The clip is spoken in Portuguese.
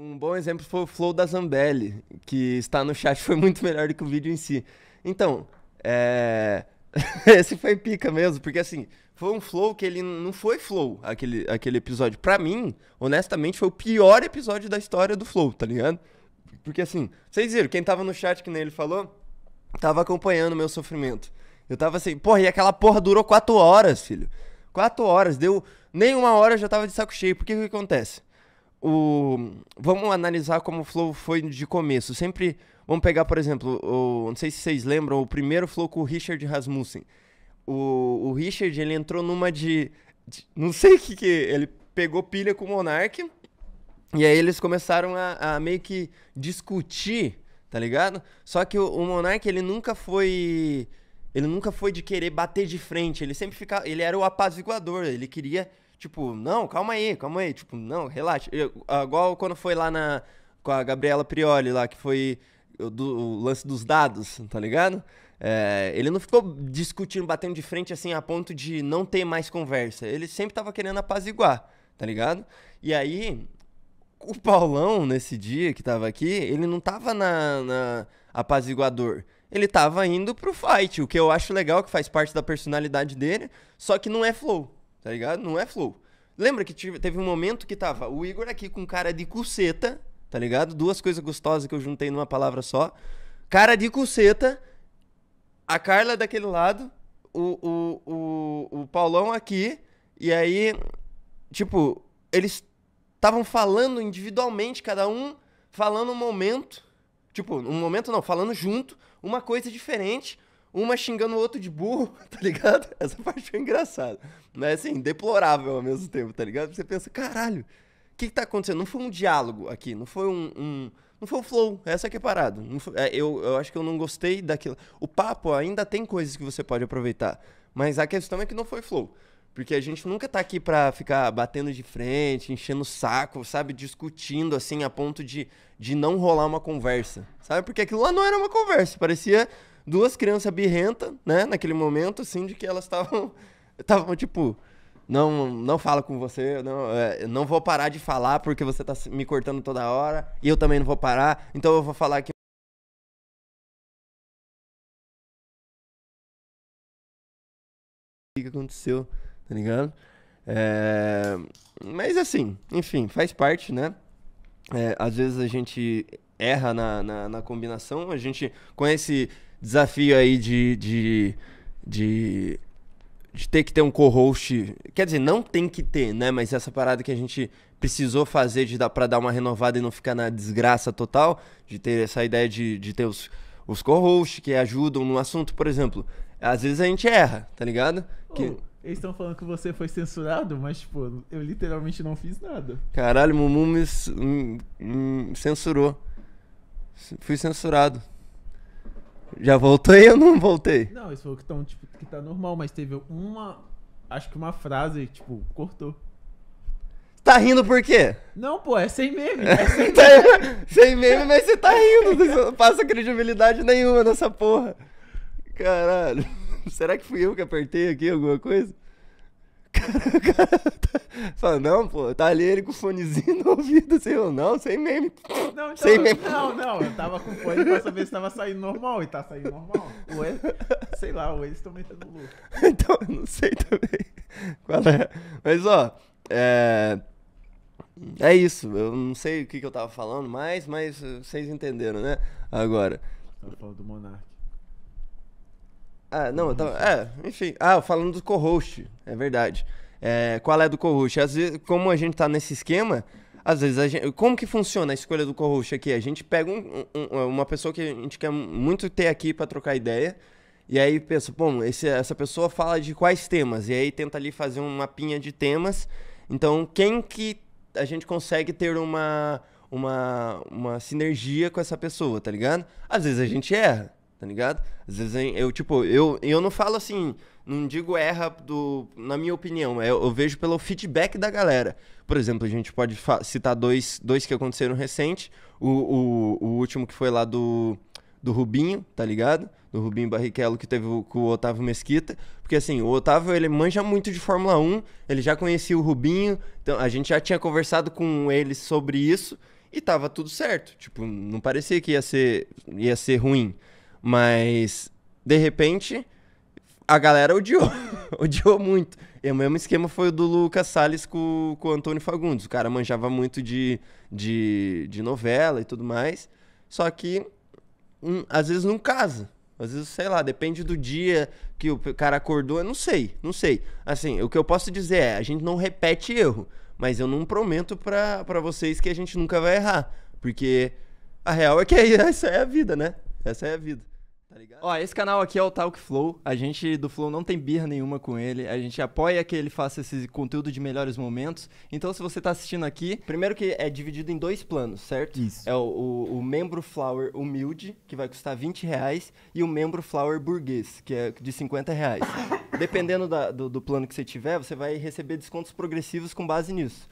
Um bom exemplo foi o flow da Zambelli, que está no chat, foi muito melhor do que o vídeo em si. Então, é... esse foi pica mesmo, porque assim, foi um flow que ele não foi flow, aquele, aquele episódio. Pra mim, honestamente, foi o pior episódio da história do flow, tá ligado? Porque assim, vocês viram, quem tava no chat que nem ele falou, tava acompanhando o meu sofrimento. Eu tava assim, porra, e aquela porra durou quatro horas, filho. Quatro horas, deu nem uma hora eu já tava de saco cheio. porque o que acontece? o vamos analisar como o flow foi de começo. Sempre vamos pegar, por exemplo, o, não sei se vocês lembram, o primeiro flow com o Richard Rasmussen. O, o Richard, ele entrou numa de, de não sei o que que ele pegou pilha com o Monark e aí eles começaram a, a meio que discutir, tá ligado? Só que o, o Monark ele nunca foi ele nunca foi de querer bater de frente, ele sempre ficava, ele era o apaziguador, ele queria, tipo, não, calma aí, calma aí, tipo, não, relaxa. Eu, ah, igual quando foi lá na com a Gabriela Prioli lá que foi do, o lance dos dados, tá ligado? É, ele não ficou discutindo, batendo de frente assim a ponto de não ter mais conversa. Ele sempre tava querendo apaziguar, tá ligado? E aí, o Paulão, nesse dia que tava aqui, ele não tava na, na apaziguador ele tava indo pro fight, o que eu acho legal, que faz parte da personalidade dele, só que não é flow, tá ligado? Não é flow. Lembra que tive, teve um momento que tava o Igor aqui com cara de cuceta, tá ligado? Duas coisas gostosas que eu juntei numa palavra só. Cara de cuceta, a Carla daquele lado, o, o, o, o Paulão aqui, e aí, tipo, eles estavam falando individualmente, cada um falando um momento, tipo, um momento não, falando junto, uma coisa diferente, uma xingando o outro de burro, tá ligado? Essa parte foi engraçada. Mas assim, deplorável ao mesmo tempo, tá ligado? Você pensa, caralho, o que, que tá acontecendo? Não foi um diálogo aqui, não foi um. um não foi o um flow, essa que é parada. É, eu, eu acho que eu não gostei daquilo. O papo ainda tem coisas que você pode aproveitar. Mas a questão é que não foi flow. Porque a gente nunca tá aqui pra ficar batendo de frente, enchendo o saco, sabe? Discutindo, assim, a ponto de, de não rolar uma conversa, sabe? Porque aquilo lá não era uma conversa, parecia duas crianças birrentas, né? Naquele momento, assim, de que elas estavam, estavam tipo, não, não falo com você, não, é, não vou parar de falar porque você tá me cortando toda hora, e eu também não vou parar, então eu vou falar aqui o que aconteceu tá ligado? É... Mas assim, enfim, faz parte, né? É, às vezes a gente erra na, na, na, combinação, a gente, com esse desafio aí de, de, de de ter que ter um co-host. Quer dizer, não tem que ter, né? Mas essa parada que a gente precisou fazer de dar, pra dar uma renovada e não ficar na desgraça total, de ter essa ideia de, de ter os, os co-hosts que ajudam no assunto, por exemplo. Às vezes a gente erra, tá ligado? Que... Eles estão falando que você foi censurado, mas, tipo, eu literalmente não fiz nada. Caralho, Mumu me, censurou. Fui censurado. Já voltei ou não voltei? Não, isso foi que, tão, tipo, que tá normal, mas teve uma. Acho que uma frase, tipo, cortou. Tá rindo por quê? Não, pô, é sem meme. É sem, tá meme. sem meme, mas você tá rindo. Não passa credibilidade nenhuma nessa porra. Caralho. será que fui eu que apertei aqui alguma coisa? O cara tá Fala, não, pô, tá ali ele com o fonezinho no ouvido, assim, eu não, sem meme. Não, então, sem meme. não, não, eu tava com fone pra saber se tava saindo normal, e tá saindo normal. Ué, sei lá, ou eles estão metendo louco. Então, eu não sei também qual é. Mas, ó, é... É isso, eu não sei o que, que eu tava falando mais, mas eh, vocês entenderam, né? Agora. Eu falo do Monark. Ah, não, então é, enfim. Ah, falando do co-host, é verdade. É, qual é do co-host? Às vezes, como a gente tá nesse esquema, às vezes gente, como que funciona a escolha do co-host aqui? A gente pega um, um, é, uma pessoa que a gente quer muito ter aqui para trocar ideia, e aí pensa, bom, esse, essa pessoa fala de quais temas, e aí tenta ali fazer um mapinha de temas. Então, quem que a gente consegue ter uma, uma, uma sinergia com essa pessoa, tá ligado? Às vezes a gente erra tá ligado? Às vezes eu, tipo, eu, eu não falo assim, não digo erra do, na minha opinião, eu, é, eu vejo pelo feedback da galera. Por exemplo, a gente pode citar dois, dois que aconteceram recente, o, o, o, último que foi lá do, do Rubinho, tá ligado? Do Rubinho Barrichello, que teve com o Otávio Mesquita, porque assim, o Otávio, ele manja muito de Fórmula 1, ele já conhecia o Rubinho, então a gente já tinha conversado com ele sobre isso, e tava tudo certo, tipo, não parecia que ia ser, ia ser ruim. Mas, de repente, a galera odiou. odiou muito. E o mesmo esquema foi o do Lucas Salles com, com o Antônio Fagundes. O cara manjava muito de, de, de novela e tudo mais. Só que, hum, às vezes, não casa. Às vezes, sei lá, depende do dia que o cara acordou. Eu não sei, não sei. Assim, o que eu posso dizer é, a gente não repete erro. Mas eu não prometo pra, pra vocês que a gente nunca vai errar. Porque a real é que essa é a vida, né? Essa é a vida. Tá ligado? Ó, esse canal aqui é o Talk Flow. A gente do Flow não tem birra nenhuma com ele. A gente apoia que ele faça esse conteúdo de melhores momentos. Então, se você tá assistindo aqui, primeiro que é dividido em dois planos, certo? Isso. É o, o, o membro Flower humilde, que vai custar 20 reais, e o membro Flower burguês, que é de 50 reais. Dependendo da- do, do plano que você tiver, você vai receber descontos progressivos com base nisso.